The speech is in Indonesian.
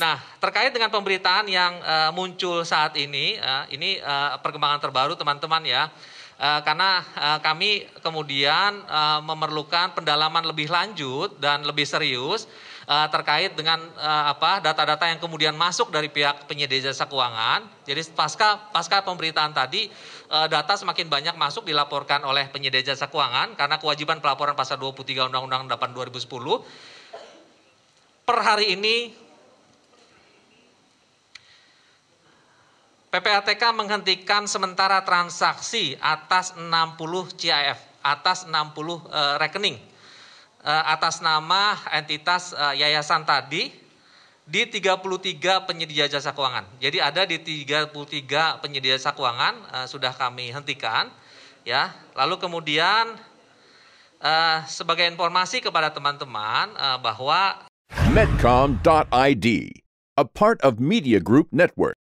Nah, terkait dengan pemberitaan yang uh, muncul saat ini, uh, ini uh, perkembangan terbaru teman-teman ya. Uh, karena uh, kami kemudian uh, memerlukan pendalaman lebih lanjut dan lebih serius uh, terkait dengan uh, apa data-data yang kemudian masuk dari pihak penyedia jasa keuangan. Jadi pasca pasca pemberitaan tadi data semakin banyak masuk dilaporkan oleh penyedia jasa keuangan karena kewajiban pelaporan pasal 23 Undang-Undang 8 2010 per hari ini PPATK menghentikan sementara transaksi atas 60 CIF, atas 60 e, rekening e, atas nama entitas e, yayasan tadi di 33 penyedia jasa keuangan. Jadi ada di 33 penyedia jasa keuangan e, sudah kami hentikan ya. Lalu kemudian e, sebagai informasi kepada teman-teman e, bahwa medcom.id a part of Media Group Network